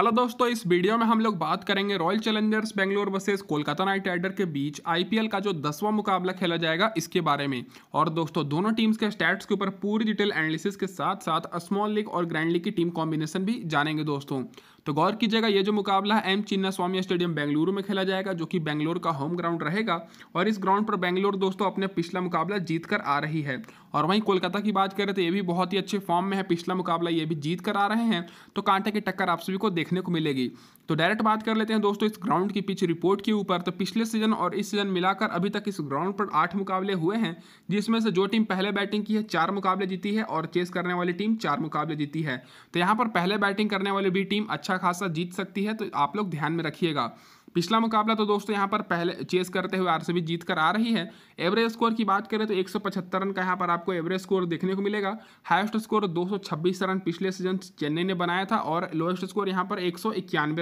hello दोस्तों इस video में हम लोग बात करेंगे Royal Challengers Bangalore versus Kolkata Knight Riders के बीच आईपीएल का जो दसवां मुकाबला खेला जाएगा इसके बारे में और दोस्तों दोनों टीम्स के स्टैट्स के ऊपर पूरी डिटेल एनालिसिस के साथ साथ स्मॉल लीग और ग्रैंड लीग की टीम कॉम्बिनेशन भी जानेंगे दोस्तों तो गौर कीजिएगा ये जो मुकाबला है M Chinnaswamy stadium Bengaluru में खेला जाएगा जो कि बेंगलोर का होम ग्राउंड रहेगा और इस ग्राउंड पर बेंगलोर दोस्तों अपने पिछला मुकाबला जीत कर आ रही है और वहीं कोलकाता की बात करें तो ये भी बहुत ही अच्छे फॉर्म में है पिछला मुकाबला ये भी जीत कर आ रहे हैं तो कांटे की टक्कर आप सभी को देखने को मिलेगी तो डायरेक्ट बात कर लेते हैं दोस्तों इस ग्राउंड की पिच रिपोर्ट के ऊपर तो पिछले सीजन और इस सीजन मिलाकर अभी तक इस ग्राउंड पर आठ मुकाबले हुए हैं जिसमें से जो टीम पहले बैटिंग की है चार मुकाबले जीती है और चेस करने वाली टीम चार मुकाबले जीती है तो यहाँ पर पहले बैटिंग करने वाली भी टीम अच्छा खासा जीत सकती है तो आप लोग ध्यान में रखिएगा पिछला मुकाबला तो दोस्तों यहाँ पर पहले चेस करते हुए आर सी जीत कर आ रही है एवरेज स्कोर की बात करें तो एक रन का यहाँ पर आपको एवरेज स्कोर देखने को मिलेगा हाईएस्ट स्कोर 226 रन पिछले सीजन चेन्नई ने बनाया था और लोएस्ट स्कोर यहाँ पर एक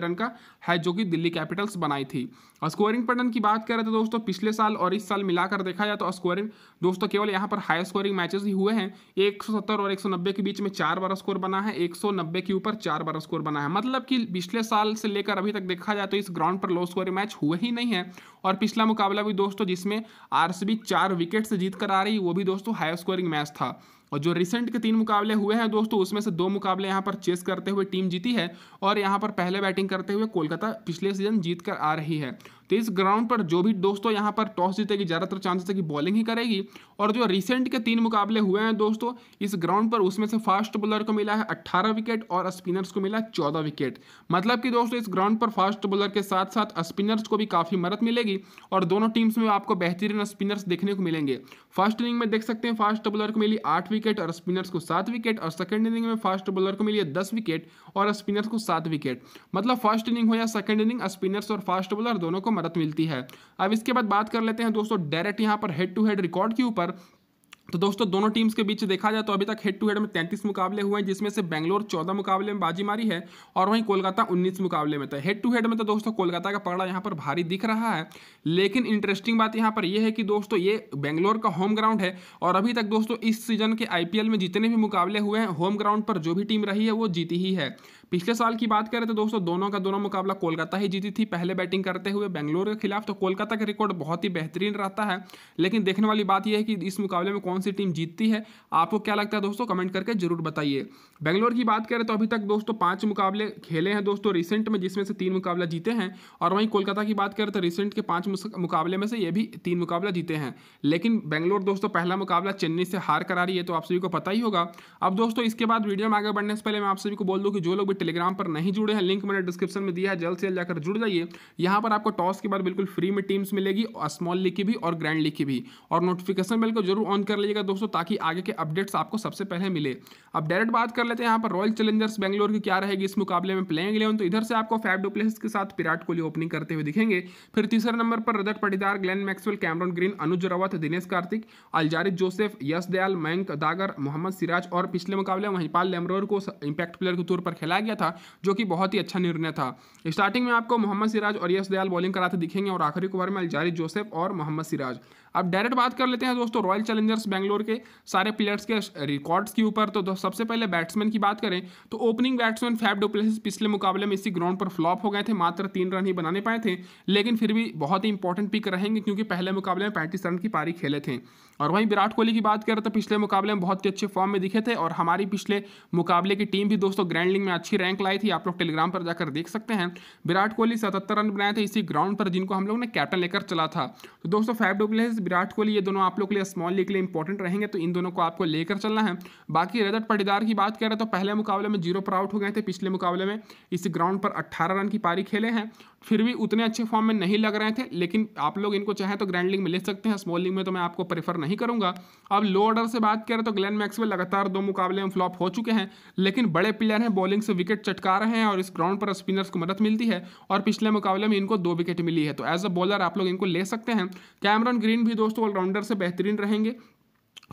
रन का है जो कि दिल्ली कैपिटल्स बनाई थी और स्कोरिंग पैटर्न की बात करें तो दोस्तों पिछले साल और इस साल मिलाकर देखा जाए तो स्कोरिंग दोस्तों केवल यहाँ पर हाई स्कोरिंग मैचेस ही हुए हैं एक और एक के बीच में चार बार स्कोर बना है एक के ऊपर चार बार स्कोर बना है मतलब कि पिछले साल से लेकर अभी तक देखा जाए तो इस ग्राउंड पर लो स्कोर मैच हुए ही नहीं है और पिछला मुकाबला भी दोस्तों जिसमें आर सी बी चार विकेट से जीत कर आ रही वो भी दोस्तों हाई स्कोरिंग मैच था और जो रिसेंट के तीन मुकाबले हुए हैं दोस्तों उसमें से दो मुकाबले यहाँ पर चेस करते हुए टीम जीती है और यहाँ पर पहले बैटिंग करते हुए कोलकाता पिछले सीजन जीत कर आ रही है तो इस ग्राउंड पर जो भी दोस्तों यहाँ पर टॉस जीतेगी ज़्यादातर चांसेस है कि बॉलिंग ही करेगी और जो रिसेंट के तीन मुकाबले हुए हैं दोस्तों इस ग्राउंड पर उसमें से फास्ट बॉलर को मिला है अट्ठारह विकेट और स्पिनर्स को मिला चौदह विकेट मतलब कि दोस्तों इस ग्राउंड पर फास्ट बॉलर के साथ साथ स्पिनर्स को भी काफ़ी मदद मिलेगी और दोनों टीम्स में आपको बेहतरीन स्पिनर्स देखने को मिलेंगे फर्स्ट इनिंग में देख सकते हैं फास्ट बॉलर को मिली आठ विकेट और स्पिनर्स को सात विकेट और सेकेंड इनिंग में फास्ट बॉलर को मिली दस विकेट और स्पिनर्स को सात विकेट मतलब फर्स्ट इनिंग हो या सेकेंड इनिंग स्पिनर्स और फास्ट बॉलर दोनों को मदद मिलती है अब इसके बाद बात कर लेते हैं दोस्तों डायरेक्ट यहाँ पर हेड टू हेड रिकॉर्ड के ऊपर तो दोस्तों दोनों टीम्स के बीच देखा जाए तो अभी तक हेड टू हेड में 33 मुकाबले हुए हैं जिसमें से बैंगलोर 14 मुकाबले में बाजी मारी है और वहीं कोलकाता 19 मुकाबले में तो हेड टू हेड में तो दोस्तों कोलकाता का पकड़ा यहाँ पर भारी दिख रहा है लेकिन इंटरेस्टिंग बात यहाँ पर यह है कि दोस्तों ये बैंगलोर का होम ग्राउंड है और अभी तक दोस्तों इस सीजन के आई में जितने भी मुकाबले हुए हैं होम ग्राउंड पर जो भी टीम रही है वो जीती ही है पिछले साल की बात करें तो दोस्तों दोनों का दोनों मुकाबला कोलकाता ही जीती थी पहले बैटिंग करते हुए बेंगलोर के खिलाफ तो कोलकाता का रिकॉर्ड बहुत ही बेहतरीन रहता है लेकिन देखने वाली बात यह है कि इस मुकाबले में कौन सी टीम जीतती है आपको क्या लगता है दोस्तों कमेंट करके जरूर बताइए बेंगलोर की बात करें तो अभी तक दोस्तों पाँच मुकाबले खेले हैं दोस्तों रिसेंट में जिसमें से तीन मुकाबला जीते हैं और वहीं कोलकाता की बात करें तो रिसेंट के पाँच मुकाबले में से ये भी तीन मुकाबला जीते हैं लेकिन बेंगलोर दोस्तों पहला मुकाबला चेन्नई से हार करा रही है तो आप सभी को पता ही होगा अब दोस्तों इसके बाद वीडियो में आगे बढ़ने से पहले मैं आप सभी को बोल दूँ कि जो लोग टेलीग्राम पर नहीं जुड़े हैं लिंक मैंने डिस्क्रिप्शन में दिया है जल्द से जल्द जाकर जुड़ जाइए यहाँ पर आपको टॉस के बाद बिल्कुल फ्री में टीम्स मिलेगी स्मॉल लीग की भी और ग्रैंड लीग की भी और नोटिफिकेशन बेल को जरूर ऑन कर लीजिएगा दोस्तों ताकि आगे के अपडेट्स आपको सबसे पहले मिले अब डायरेक्ट बात कर लेते हैं यहाँ पर रॉयल चैलेंजर्स बैंगलोर की क्या रहेगी इस मुकाबले में प्लेंग इलेवन तो इधर से आपको फाइव डुप्लेसिस के साथ विराट कोहली ओपनिंग करते हुए दिखेंगे फिर तीसरे नंबर पर Rajat Patidar Glenn Maxwell Cameron Green Anuj Rawat Dinesh Karthik Alzarri Joseph Yash Dayal Mayank Dagar Mohammed Siraj और पिछले मुकाबले महिपाल लेमरोर को इंपैक्ट प्लेयर के तौर पर खेला गया था जो कि बहुत ही अच्छा निर्णय था स्टार्टिंग में आपको मोहम्मद सिराज और यश दयाल बॉलिंग कराते दिखेंगे और आखिरी कुमार में अलजारी जोसेफ और मोहम्मद सिराज अब डायरेक्ट बात कर लेते हैं दोस्तों रॉयल चैलेंजर्स बैंगलोर के सारे प्लेयर्स के रिकॉर्ड्स के ऊपर तो सबसे पहले बैट्समैन की बात करें तो ओपनिंग बैट्समैन फैब डुप्लेसिस पिछले मुकाबले में इसी ग्राउंड पर फ्लॉप हो गए थे मात्र तीन रन ही बनाने पाए थे लेकिन फिर भी बहुत ही इंपॉर्टेंट पिक रहेंगे क्योंकि पहले मुकाबले में पैंतीस रन की पारी खेले थे और वहीं विराट कोहली की बात करें तो पिछले मुकाबले में बहुत ही अच्छे फॉर्म में दिखे थे और हमारी पिछले मुकाबले की टीम भी दोस्तों ग्रैंड लिंग में अच्छी रैंक लाई थी आप लोग टेलीग्राम पर जाकर देख सकते हैं विराट कोहली सतहत्तर रन बनाए थे इसी ग्राउंड पर जिनको हम लोग ने कैप्टन लेकर चला था तो दोस्तों फैब डुप्लेसिस विराट कोहली ये दोनों आप लोग के लिए स्मॉल लीग के लिए इंपॉर्टेंट रहेंगे तो इन दोनों को आपको लेकर चलना है बाकी रजत पटीदार की बात करें तो पहले मुकाबले में जीरो पर आउट हो गए थे पिछले मुकाबले में इस ग्राउंड पर अट्ठारह रन की पारी खेले हैं फिर भी उतने अच्छे फॉर्म में नहीं लग रहे थे लेकिन आप लोग इनको चाहे तो ग्रैंड लीग में ले सकते हैं स्मॉल लीग में तो मैं आपको प्रेफर नहीं करूंगा अब लो ऑर्डर से बात करें तो ग्लैन मैक्सवेल लगातार दो मुकाबले में फ्लॉप हो चुके हैं लेकिन बड़े प्लेयर हैं बॉलिंग से विकेट चटका रहे हैं और इस ग्राउंड पर स्पिनर्स को मदद मिलती है और पिछले मुकाबले में इनको दो विकेट मिली है तो एज अ बॉलर आप लोग इनको ले सकते हैं कैमरन ग्रीन भी दोस्तों ऑलराउंडर से बेहतरीन रहेंगे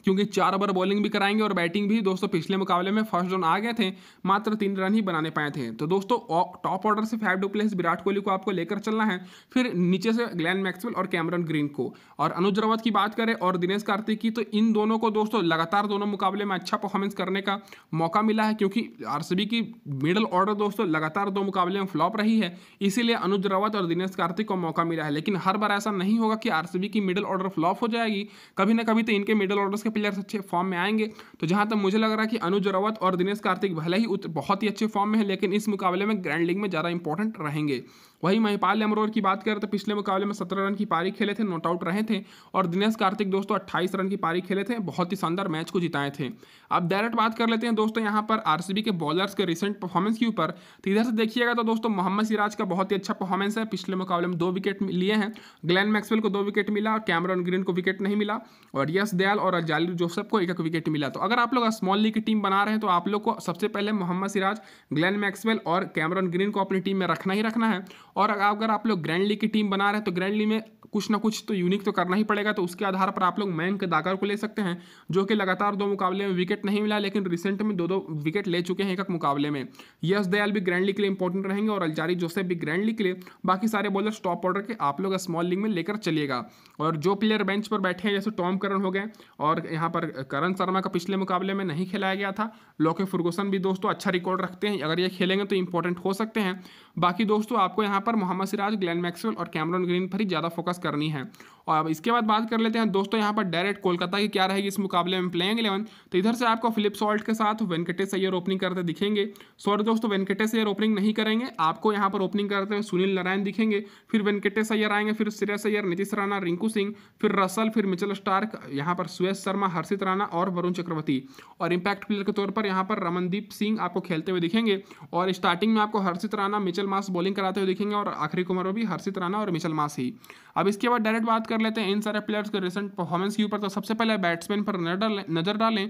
क्योंकि चार ओवर बॉलिंग भी कराएंगे और बैटिंग भी दोस्तों पिछले मुकाबले में फर्स्ट रन आ गए थे मात्र तीन रन ही बनाने पाए थे तो दोस्तों टॉप ऑर्डर से फाइव डुप्लेस विराट कोहली को आपको लेकर चलना है फिर नीचे से ग्लैन मैक्सवेल और कैमरन ग्रीन को और अनुज रावत की बात करें और दिनेश कार्तिक की तो इन दोनों को दोस्तों लगातार दोनों मुकाबले में अच्छा परफॉर्मेंस करने का मौका मिला है क्योंकि आर की मिडल ऑर्डर दोस्तों लगातार दो मुकाबले में फ्लॉप रही है इसीलिए अनुज रावत और दिनेश कार्तिक को मौका मिला है लेकिन हर बार ऐसा नहीं होगा कि आर की मिडल ऑर्डर फ्लॉप हो जाएगी कभी ना कभी तो इनके मिडल ऑर्डर के प्लेयर्स अच्छे फॉर्म में आएंगे तो जहां तक मुझे लग रहा है कि अनुज रावत और दिनेश कार्तिक भले ही बहुत ही अच्छे फॉर्म में है लेकिन इस मुकाबले में ग्रैंड लीग में ज़्यादा इंपॉर्टेंट रहेंगे वहीं महिपाल अमरोर की बात करें तो पिछले मुकाबले में सत्रह रन की पारी खेले थे नॉट आउट रहे थे और दिनेश कार्तिक दोस्तों अट्ठाईस रन की पारी खेले थे बहुत ही शानदार मैच को जिताए थे अब डायरेक्ट बात कर लेते हैं दोस्तों यहाँ पर आर के बॉलर्स के रिसेंट परफॉर्मेंस के ऊपर तो इधर से देखिएगा तो दोस्तों मोहम्मद सिराज का बहुत ही अच्छा परफॉर्मेंस है पिछले मुकाबले में दो विकेट लिए हैं ग्लैन मैक्सवेल को दो विकेट मिला और कैमरन ग्रीन को विकेट नहीं मिला और यस दयाल और जालिर जोसेफ को एक एक विकेट मिला तो अगर आप लोग स्मॉल लीग की टीम बना रहे हैं तो आप लोग को सबसे पहले मोहम्मद सिराज ग्लैन मैक्सवेल और कैमरन ग्रीन को अपनी टीम में रखना ही रखना है और अगर आप लोग ग्रैंडली की टीम बना रहे हैं तो ग्रैंडली में कुछ ना कुछ तो यूनिक तो करना ही पड़ेगा तो उसके आधार पर आप लोग मयंक दागर को ले सकते हैं जो कि लगातार दो मुकाबले में विकेट नहीं मिला लेकिन रिसेंट में दो दो विकेट ले चुके हैं एक मुकाबले में यश दयाल भी ग्रैंड के लिए इंपॉर्टेंट रहेंगे और अलजारी जोसेफ भी ग्रैंड के लिए बाकी सारे बॉलर स्टॉप ऑर्डर के आप लोग स्मॉल लीग में लेकर चलिएगा और जो प्लेयर बेंच पर बैठे हैं जैसे टॉम करण हो गए और यहाँ पर करण शर्मा का पिछले मुकाबले में नहीं खिलाया गया था लोके फुर्गोसन भी दोस्तों अच्छा रिकॉर्ड रखते हैं अगर ये खेलेंगे तो इंपॉर्टेंट हो सकते हैं बाकी दोस्तों आपको यहाँ पर मोहम्मद सिराज ग्लैन मैक्सवेल और कैमरन ग्रीन पर ही ज़्यादा फोकस करनी है और अब इसके बाद बात कर लेते हैं दोस्तों यहाँ पर डायरेक्ट कोलकाता की क्या रहेगी इस मुकाबले में प्लेइंग इलेवन तो इधर से आपको फिलिप सॉल्ट के साथ वेंकटेश अयर ओपनिंग करते दिखेंगे सॉरी दोस्तों वेंकटेश अयर ओपनिंग नहीं करेंगे आपको यहाँ पर ओपनिंग करते हुए सुनील नारायण दिखेंगे फिर वेंकटेश अयर आएंगे फिर श्रेयस अयर नीतीश राणा रिंकू सिंह फिर रसल फिर मिचल स्टार्क यहाँ पर सुयेश शर्मा हर्षित राणा और वरुण चक्रवर्ती और इम्पैक्ट प्लेयर के तौर पर यहाँ पर रमनदीप सिंह आपको खेलते हुए दिखेंगे और स्टार्टिंग में आपको हर्षित राणा मिचल मास बॉलिंग कराते हुए दिखेंगे और आखिरी कुमार भी हर्षित राणा और मिचल मास ही अब इसके बाद डायरेक्ट बात कर लेते हैं इन सारे प्लेयर्स के रिसेंट परफॉर्मेंस के ऊपर तो सबसे पहले बैट्समैन पर नजर डालें नजर डालें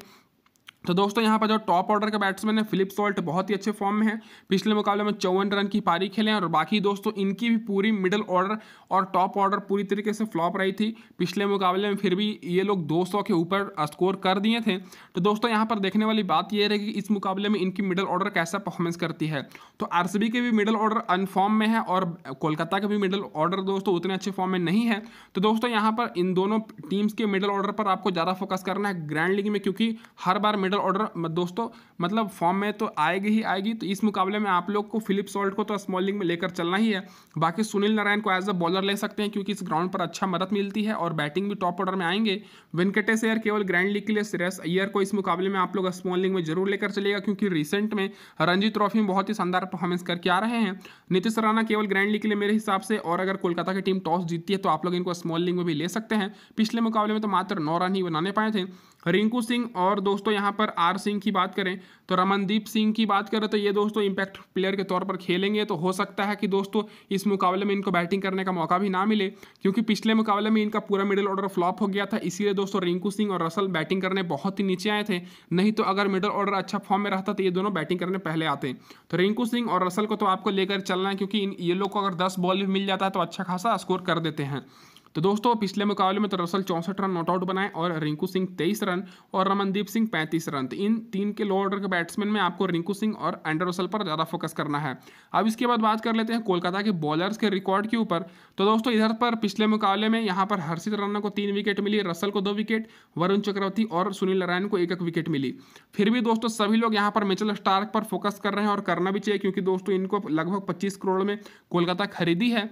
तो दोस्तों यहाँ पर जो टॉप ऑर्डर का बैट्समैन है फिलिप सॉल्ट बहुत ही अच्छे फॉर्म में है पिछले मुकाबले में चौवन रन की पारी खेले हैं और बाकी दोस्तों इनकी भी पूरी मिडिल ऑर्डर और टॉप ऑर्डर पूरी तरीके से फ्लॉप रही थी पिछले मुकाबले में फिर भी ये लोग 200 के ऊपर स्कोर कर दिए थे तो दोस्तों यहाँ पर देखने वाली बात यह रहेगी कि इस मुकाबले में इनकी मिडल ऑर्डर कैसा परफॉर्मेंस करती है तो आर के भी मिडल ऑर्डर अनफॉर्म में है और कोलकाता के भी मिडल ऑर्डर दोस्तों उतने अच्छे फॉर्म में नहीं है तो दोस्तों यहाँ पर इन दोनों टीम्स के मिडल ऑर्डर पर आपको ज़्यादा फोकस करना है ग्रैंड लीग में क्योंकि हर बार मिडल अदर ऑर्डर दोस्तों मतलब फॉर्म में तो आएगी ही आएगी तो इस मुकाबले में आप लोग को फिलिप सॉल्ट को तो स्मॉलिंग में लेकर चलना ही है बाकी सुनील नारायण को एज अ बॉलर ले सकते हैं क्योंकि इस ग्राउंड पर अच्छा मदद मिलती है और बैटिंग भी टॉप ऑर्डर में आएंगे वेंकटेश अयर केवल ग्रैंड लीग के लिए सीरियस अयर को इस मुकाबले में आप लोग स्मॉलिंग में जरूर लेकर चलेगा क्योंकि रिसेंट में रणजी ट्रॉफी में बहुत ही शानदार परफॉर्मेंस करके आ रहे हैं नीतीश राणा केवल ग्रैंड लीग के लिए मेरे हिसाब से और अगर कोलकाता की टीम टॉस जीतती है तो आप लोग इनको स्मॉल लीग में भी ले सकते हैं पिछले मुकाबले में तो मात्र नौ रन ही बनाने पाए थे रिंकू सिंह और दोस्तों यहाँ पर आर सिंह की बात करें तो रमनदीप सिंह की बात करें तो ये दोस्तों इम्पैक्ट प्लेयर के तौर पर खेलेंगे तो हो सकता है कि दोस्तों इस मुकाबले में इनको बैटिंग करने का मौका भी ना मिले क्योंकि पिछले मुकाबले में इनका पूरा मिडिल ऑर्डर फ्लॉप हो गया था इसीलिए दोस्तों रिंकू सिंह और रसल बैटिंग करने बहुत ही नीचे आए थे नहीं तो अगर मिडिल ऑर्डर अच्छा फॉर्म में रहता तो ये दोनों बैटिंग करने पहले आते तो रिंकू सिंह और रसल को तो आपको लेकर चलना है क्योंकि ये लोग को अगर दस बॉल भी मिल जाता है तो अच्छा खासा स्कोर कर देते हैं तो दोस्तों पिछले मुकाबले में तो रसल चौंसठ रन नॉट आउट बनाए और रिंकू सिंह तेईस रन और रमनदीप सिंह पैंतीस रन तो इन तीन के लो ऑर्डर के बैट्समैन में आपको रिंकू सिंह और एंडर रसल पर ज़्यादा फोकस करना है अब इसके बाद बात कर लेते हैं कोलकाता के बॉलर्स के रिकॉर्ड के ऊपर तो दोस्तों इधर पर पिछले मुकाबले में यहाँ पर हर्षित रन्ना को तीन विकेट मिली रसल को दो विकेट वरुण चक्रवर्ती और सुनील नारायण को एक एक विकेट मिली फिर भी दोस्तों सभी लोग यहाँ पर मिचल स्टार्क पर फोकस कर रहे हैं और करना भी चाहिए क्योंकि दोस्तों इनको लगभग पच्चीस करोड़ में कोलकाता खरीदी है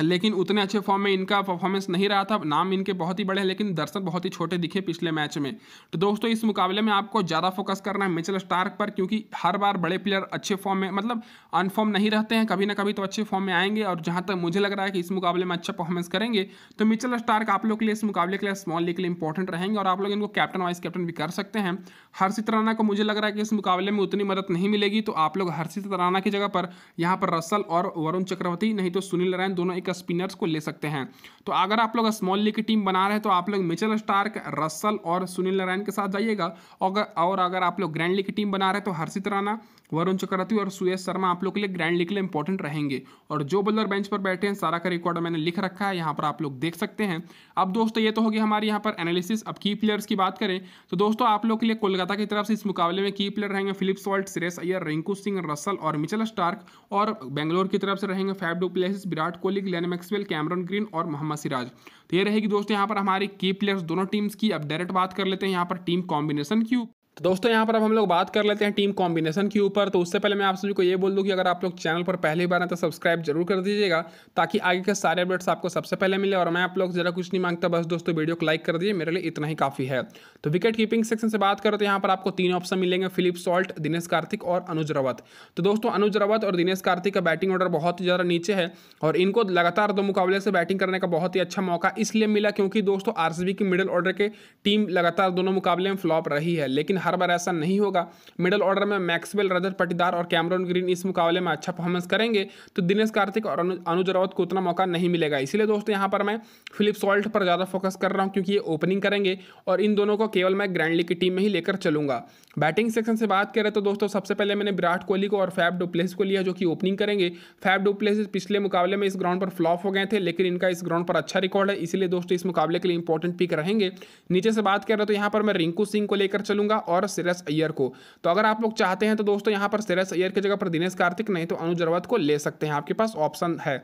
लेकिन उतने अच्छे फॉर्म में इनका परफॉर्मेंस नहीं रहा था नाम इनके बहुत ही बड़े हैं लेकिन दर्शक बहुत ही छोटे दिखे पिछले मैच में तो दोस्तों इस मुकाबले में आपको ज़्यादा फोकस करना है मिचल स्टार्क पर क्योंकि हर बार बड़े प्लेयर अच्छे फॉर्म में मतलब अनफॉर्म नहीं रहते हैं कभी ना कभी तो अच्छे फॉर्म में आएंगे और जहाँ तक मुझे लग रहा है कि इस मुकाबले में अच्छा परफॉर्मेंस करेंगे तो मिचल स्टार्क आप लोग के लिए इस मुकाबले के लिए स्मॉल लीग के लिए इंपॉर्टेंट रहेंगे और आप लोग इनको कैप्टन वाइस कैप्टन भी कर सकते हैं हर्षित राना को मुझे लग रहा है कि इस मुकाबले में उतनी मदद नहीं मिलेगी तो आप लोग हर्षित राना की जगह पर यहाँ पर रसल और वरुण चक्रवर्ती नहीं तो सुनील नारायण दोनों एक स्पिनर्स को ले सकते हैं तो अगर आप लोग स्मॉल लीग की टीम बना रहे हैं तो आप लोग मिचल स्टार्क रसल और सुनील नारायण के साथ जाइएगा और अगर आप लोग ग्रैंड लीग की टीम बना रहे हैं तो हर्षित राणा वरुण चक्रवर्ती और सुयश शर्मा आप लोग के लिए ग्रैंड लीग के लिए इंपॉर्टेंट रहेंगे और जो बल्लर बेंच पर बैठे हैं सारा का रिकॉर्ड मैंने लिख रखा है यहाँ पर आप लोग देख सकते हैं अब दोस्तों ये तो होगी हमारे यहाँ पर एनालिसिस अब की प्लेयर्स की बात करें तो दोस्तों आप लोग के लिए कोलकाता की तरफ से इस मुकाबले में की प्लेयर रहेंगे Philip Salt Suresh Iyer Rinku Singh Russell और मिचल स्टार्क और बेंगलोर की तरफ से रहेंगे Faf du Plessis Virat Kohli Glenn Maxwell Cameron Green और मोहम्मद सिराज तो ये रहेगी दोस्तों यहाँ पर हमारी की प्लेयर्स दोनों टीम्स की अब डायरेक्ट बात कर लेते हैं यहाँ पर टीम कॉम्बिनेशन की तो दोस्तों यहाँ पर अब हम लोग बात कर लेते हैं टीम कॉम्बिनेशन के ऊपर तो उससे पहले मैं आप सभी को ये बोल दूँ कि अगर आप लोग चैनल पर पहली बार हैं तो सब्सक्राइब जरूर कर दीजिएगा ताकि आगे के सारे अपडेट्स आपको सबसे पहले मिले और मैं आप लोग ज़रा कुछ नहीं मांगता बस दोस्तों वीडियो को लाइक कर दीजिए मेरे लिए इतना ही काफ़ी है तो विकेट कीपिंग सेक्शन से बात करो तो यहाँ पर आपको तीन ऑप्शन मिलेंगे फिलिप सॉल्ट दिनेश कार्तिक और अनुज रवत तो दोस्तों अनुज रवत और दिनेश कार्तिक का बैटिंग ऑर्डर बहुत ही ज़्यादा नीचे है और इनको लगातार दो मुकाबले से बैटिंग करने का बहुत ही अच्छा मौका इसलिए मिला क्योंकि दोस्तों आर की मिडिल ऑर्डर के टीम लगातार दोनों मुकाबले में फ्लॉप रही है लेकिन हर बार ऐसा नहीं होगा मिडल ऑर्डर में मैक्सवेल रजत पटीदार और कैमरन ग्रीन इस मुकाबले में अच्छा परफॉर्मेंस करेंगे तो दिनेश कार्तिक और अनुज रावत को उतना मौका नहीं मिलेगा इसलिए दोस्तों यहाँ पर मैं फिलिप सॉल्ट पर ज़्यादा फोकस कर रहा हूँ क्योंकि ये ओपनिंग करेंगे और इन दोनों को केवल मैं ग्रैंड लीग की टीम में ही लेकर चलूंगा बैटिंग सेक्शन से बात करें तो दोस्तों सबसे पहले मैंने विराट कोहली को और फैब डुप्लेस को लिया जो कि ओपनिंग करेंगे फैब डुप्लेस पिछले मुकाबले में इस ग्राउंड पर फ्लॉप हो गए थे लेकिन इनका इस ग्राउंड पर अच्छा रिकॉर्ड है इसलिए दोस्तों इस मुकाबले के लिए इंपॉर्टेंट पिक रहेंगे नीचे से बात करें तो यहाँ पर मैं रिंकू सिंह को लेकर चलूंगा और सिरस अय्यर को तो अगर आप लोग चाहते हैं तो दोस्तों यहाँ पर सिरस अय्यर की जगह पर दिनेश कार्तिक नहीं तो अनुजरवत को ले सकते हैं आपके पास ऑप्शन है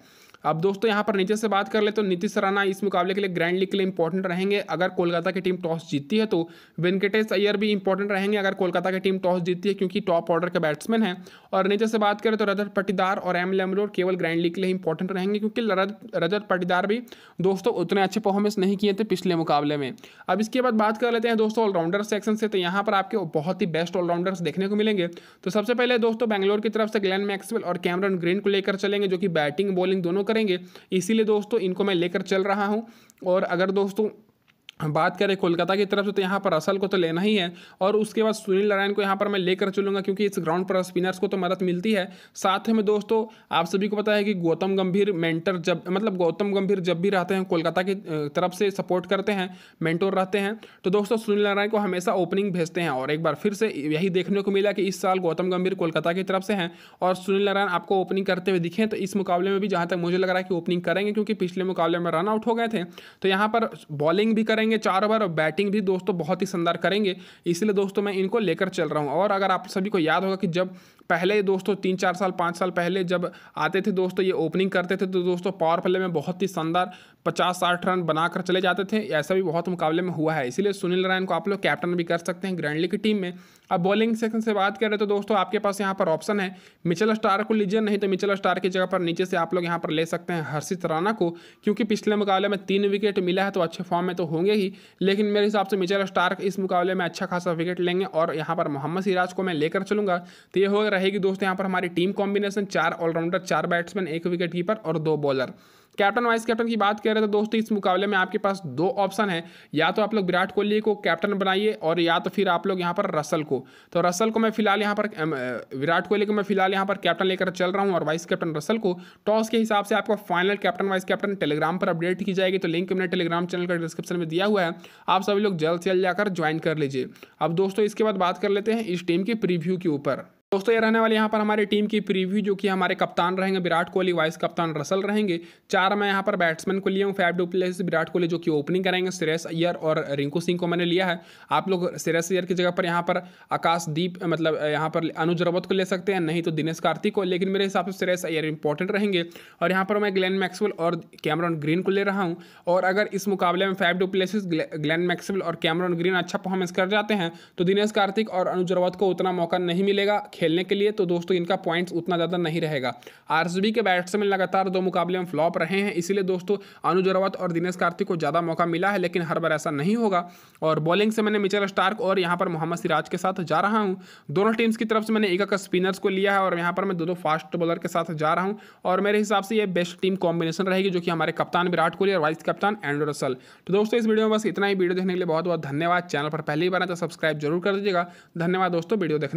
अब दोस्तों यहाँ पर नीचे से बात कर ले तो नीतीश राणा इस मुकाबले के लिए ग्रैंड लीग के लिए इंपॉर्टेंट रहेंगे अगर कोलकाता की टीम टॉस जीतती है तो वेंकटेश अय्यर भी इंपॉर्टेंट रहेंगे अगर कोलकाता की टीम टॉस जीतती है क्योंकि टॉप ऑर्डर के बैट्समैन हैं और नीचे से बात करें तो रजत पटीदार और एम लेमरोड केवल ग्रैंड लीग के लिए इंपॉर्टेंट रहेंगे क्योंकि रजत पटीदार भी दोस्तों उतने अच्छे परफॉर्मेंस नहीं किए थे पिछले मुकाबले में अब इसके बाद बात कर लेते हैं दोस्तों ऑलराउंडर सेक्शन से तो यहाँ पर आपके बहुत ही बेस्ट ऑलराउंडर्स देखने को मिलेंगे तो सबसे पहले दोस्तों बैंगलोर की तरफ से ग्लैन मैक्सवेल और कैमरन ग्रीन को लेकर चलेंगे जो कि बैटिंग बॉलिंग दोनों करेंगे इसीलिए दोस्तों इनको मैं लेकर चल रहा हूँ और अगर दोस्तों बात करें कोलकाता की तरफ से तो यहाँ पर असल को तो लेना ही है और उसके बाद सुनील नारायण को यहाँ पर मैं लेकर चलूँगा क्योंकि इस ग्राउंड पर स्पिनर्स को तो मदद मिलती है साथ ही में दोस्तों आप सभी को पता है कि गौतम गंभीर मेंटर जब मतलब गौतम गंभीर जब भी रहते हैं कोलकाता की तरफ से सपोर्ट करते हैं मेंटोर रहते हैं तो दोस्तों सुनील नारायण को हमेशा ओपनिंग भेजते हैं और एक बार फिर से यही देखने को मिला कि इस साल गौतम गंभीर कोलकाता की तरफ से हैं और सुनील नारायण आपको ओपनिंग करते हुए दिखे तो इस मुकाबले में भी जहाँ तक मुझे लग रहा है कि ओपनिंग करेंगे क्योंकि पिछले मुकाबले में रन आउट हो गए थे तो यहाँ पर बॉलिंग भी करेंगे करेंगे चार ओवर और बैटिंग भी दोस्तों बहुत ही शानदार करेंगे इसलिए दोस्तों मैं इनको लेकर चल रहा हूँ और अगर आप सभी को याद होगा कि जब पहले दोस्तों तीन चार साल पाँच साल पहले जब आते थे दोस्तों ये ओपनिंग करते थे तो दोस्तों पावर प्ले में बहुत ही शानदार पचास साठ रन बनाकर चले जाते थे ऐसा भी बहुत मुकाबले में हुआ है इसीलिए सुनील नारायण को आप लोग कैप्टन भी कर सकते हैं ग्रैंडली की टीम में अब बॉलिंग सेक्शन से बात करें तो दोस्तों आपके पास यहाँ पर ऑप्शन है मिचल स्टार को लीजिए नहीं तो मिचल स्टार की जगह पर नीचे से आप लोग यहाँ पर ले सकते हैं हर्षित राणा को क्योंकि पिछले मुकाबले में तीन विकेट मिला है तो अच्छे फॉर्म में तो होंगे ही लेकिन मेरे हिसाब से मिचल स्टार इस मुकाबले में अच्छा खासा विकेट लेंगे और यहाँ पर मोहम्मद सिराज को मैं लेकर चलूंगा तो ये हो रहेगी दोस्तों यहाँ पर हमारी टीम कॉम्बिनेशन चार ऑलराउंडर चार बैट्समैन एक विकेट कीपर और दो बॉलर कैप्टन वाइस कैप्टन की बात करें तो दोस्तों इस मुकाबले में आपके पास दो ऑप्शन है या तो आप लोग विराट कोहली को कैप्टन बनाइए और या तो फिर आप लोग यहाँ पर रसल को तो रसल को मैं फिलहाल यहाँ पर विराट कोहली को मैं फिलहाल यहाँ पर कैप्टन लेकर चल रहा हूँ और वाइस कैप्टन रसल को टॉस के हिसाब से आपका final captain vice captain Telegram पर अपडेट की जाएगी तो लिंक मैंने टेलीग्राम चैनल का डिस्क्रिप्शन में दिया हुआ है आप सभी लोग जल्द से जल्द जाकर ज्वाइन कर लीजिए अब दोस्तों इसके बाद बात कर लेते हैं इस टीम के प्रीव्यू के ऊपर दोस्तों ये रहने वाली यहाँ पर हमारी टीम की प्रीव्यू जो कि हमारे कप्तान रहेंगे विराट कोहली वाइस कप्तान रसल रहेंगे चार मैं यहाँ पर बैट्समैन को लिया हूँ डू प्लेस विराट कोहली जो कि ओपनिंग करेंगे सुरेश अय्यर और रिंकू सिंह को मैंने लिया है आप लोग सुरेश अय्यर की जगह पर यहाँ पर आकाशदीप मतलब यहाँ पर अनुज रवत को ले सकते हैं नहीं तो दिनेश कार्तिक को लेकिन मेरे हिसाब से सुरेश अय्यर इंपॉर्टेंट रहेंगे और यहाँ पर मैं ग्लैन मैक्सवेल और कैमरन ग्रीन को ले रहा हूँ और अगर इस मुकाबले में डू प्लेस ग्लैन मैक्सवेल और कैमरन ग्रीन अच्छा परफॉर्मेंस कर जाते हैं तो दिनेश कार्तिक और अनुज रवत को उतना मौका नहीं मिलेगा खेलने के लिए तो दोस्तों इनका पॉइंट्स उतना ज़्यादा नहीं रहेगा आरसीबी के बैट्समैन लगातार दो मुकाबले में फ्लॉप रहे हैं इसीलिए दोस्तों अनुज रावत और दिनेश कार्तिक को ज़्यादा मौका मिला है लेकिन हर बार ऐसा नहीं होगा और बॉलिंग से मैंने मिचल स्टार्क और यहाँ पर मोहम्मद सिराज के साथ जा रहा हूँ दोनों टीम्स की तरफ से मैंने एक एक स्पिनर्स को लिया है और यहाँ पर मैं दो दो फास्ट बॉलर के साथ जा रहा हूँ और मेरे हिसाब से ये बेस्ट टीम कॉम्बिनेशन रहेगी जो कि हमारे कप्तान विराट कोहली और वाइस कप्तान एंड्रो रसल तो दोस्तों इस वीडियो में बस इतना ही वीडियो देखने के लिए बहुत बहुत धन्यवाद चैनल पर पहली बार आए तो सब्सक्राइब जरूर कर दीजिएगा धन्यवाद दोस्तों वीडियो देखने